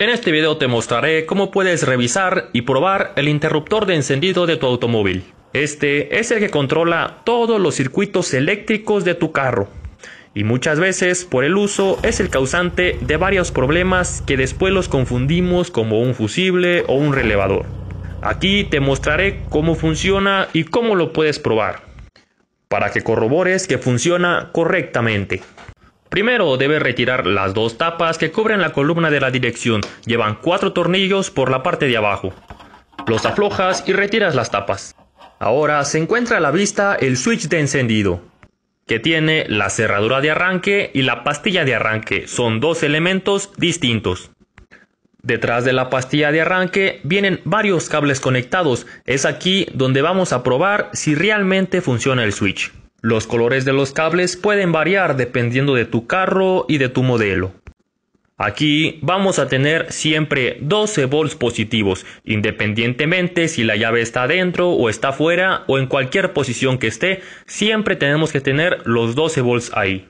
En este video te mostraré cómo puedes revisar y probar el interruptor de encendido de tu automóvil. Este es el que controla todos los circuitos eléctricos de tu carro y muchas veces por el uso es el causante de varios problemas que después los confundimos como un fusible o un relevador. Aquí te mostraré cómo funciona y cómo lo puedes probar para que corrobores que funciona correctamente. Primero debe retirar las dos tapas que cubren la columna de la dirección. Llevan cuatro tornillos por la parte de abajo. Los aflojas y retiras las tapas. Ahora se encuentra a la vista el switch de encendido, que tiene la cerradura de arranque y la pastilla de arranque. Son dos elementos distintos. Detrás de la pastilla de arranque vienen varios cables conectados. Es aquí donde vamos a probar si realmente funciona el switch. Los colores de los cables pueden variar dependiendo de tu carro y de tu modelo. Aquí vamos a tener siempre 12 volts positivos, independientemente si la llave está dentro o está fuera o en cualquier posición que esté, siempre tenemos que tener los 12 volts ahí.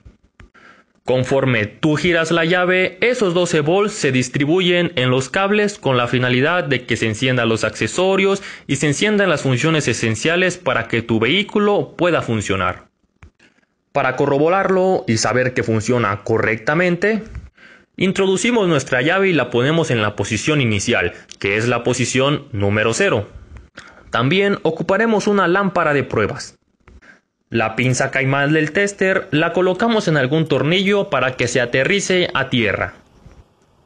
Conforme tú giras la llave, esos 12 volts se distribuyen en los cables con la finalidad de que se enciendan los accesorios y se enciendan las funciones esenciales para que tu vehículo pueda funcionar. Para corroborarlo y saber que funciona correctamente, introducimos nuestra llave y la ponemos en la posición inicial, que es la posición número 0. También ocuparemos una lámpara de pruebas. La pinza caimán del tester la colocamos en algún tornillo para que se aterrice a tierra.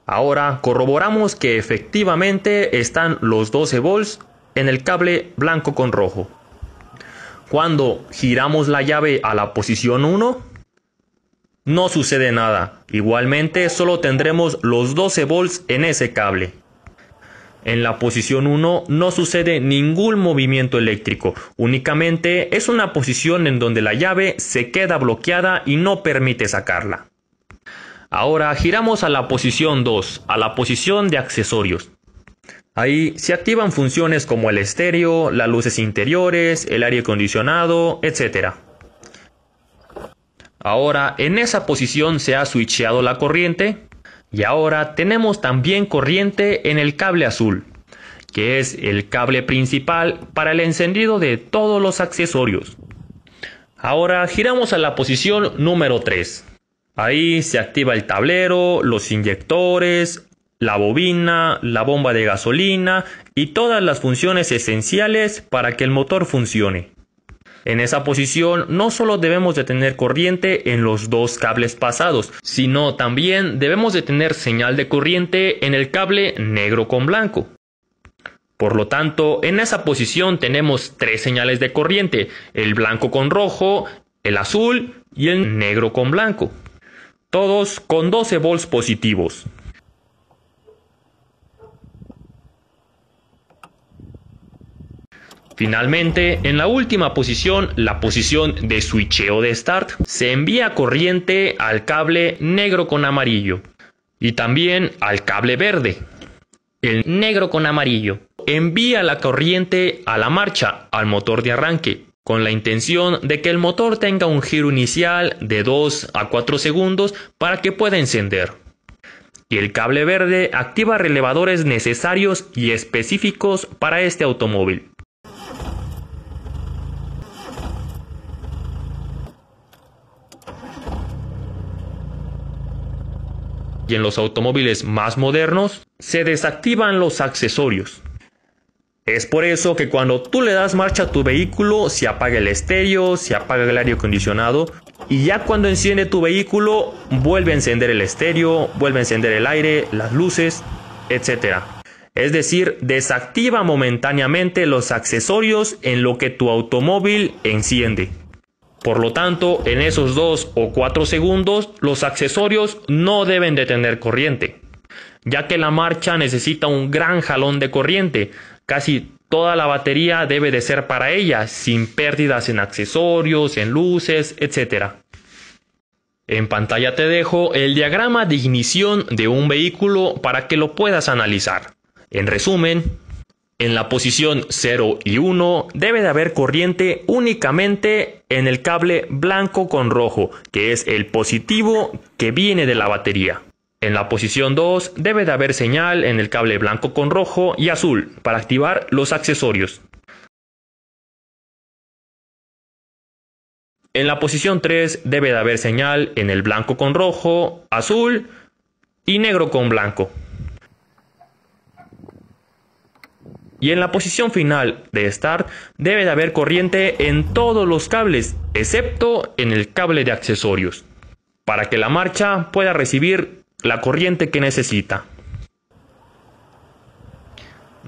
Ahora corroboramos que efectivamente están los 12 volts en el cable blanco con rojo. Cuando giramos la llave a la posición 1, no sucede nada. Igualmente solo tendremos los 12 volts en ese cable. En la posición 1 no sucede ningún movimiento eléctrico, únicamente es una posición en donde la llave se queda bloqueada y no permite sacarla. Ahora giramos a la posición 2, a la posición de accesorios. Ahí se activan funciones como el estéreo, las luces interiores, el aire acondicionado, etc. Ahora en esa posición se ha switcheado la corriente, y ahora tenemos también corriente en el cable azul, que es el cable principal para el encendido de todos los accesorios. Ahora giramos a la posición número 3. Ahí se activa el tablero, los inyectores, la bobina, la bomba de gasolina y todas las funciones esenciales para que el motor funcione. En esa posición no solo debemos de tener corriente en los dos cables pasados, sino también debemos de tener señal de corriente en el cable negro con blanco. Por lo tanto, en esa posición tenemos tres señales de corriente, el blanco con rojo, el azul y el negro con blanco, todos con 12 volts positivos. Finalmente, en la última posición, la posición de switcheo de start, se envía corriente al cable negro con amarillo y también al cable verde. El negro con amarillo envía la corriente a la marcha, al motor de arranque, con la intención de que el motor tenga un giro inicial de 2 a 4 segundos para que pueda encender. Y el cable verde activa relevadores necesarios y específicos para este automóvil. y en los automóviles más modernos se desactivan los accesorios. Es por eso que cuando tú le das marcha a tu vehículo se apaga el estéreo, se apaga el aire acondicionado y ya cuando enciende tu vehículo vuelve a encender el estéreo, vuelve a encender el aire, las luces, etc. Es decir, desactiva momentáneamente los accesorios en lo que tu automóvil enciende. Por lo tanto, en esos 2 o 4 segundos, los accesorios no deben de tener corriente, ya que la marcha necesita un gran jalón de corriente, casi toda la batería debe de ser para ella, sin pérdidas en accesorios, en luces, etc. En pantalla te dejo el diagrama de ignición de un vehículo para que lo puedas analizar. En resumen, en la posición 0 y 1 debe de haber corriente únicamente en el cable blanco con rojo, que es el positivo que viene de la batería. En la posición 2 debe de haber señal en el cable blanco con rojo y azul para activar los accesorios. En la posición 3 debe de haber señal en el blanco con rojo, azul y negro con blanco. y en la posición final de start debe de haber corriente en todos los cables, excepto en el cable de accesorios, para que la marcha pueda recibir la corriente que necesita.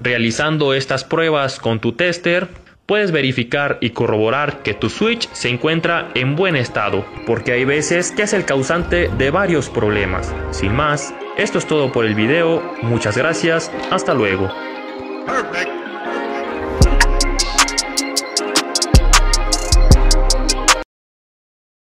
Realizando estas pruebas con tu tester, puedes verificar y corroborar que tu switch se encuentra en buen estado, porque hay veces que es el causante de varios problemas. Sin más, esto es todo por el video, muchas gracias, hasta luego.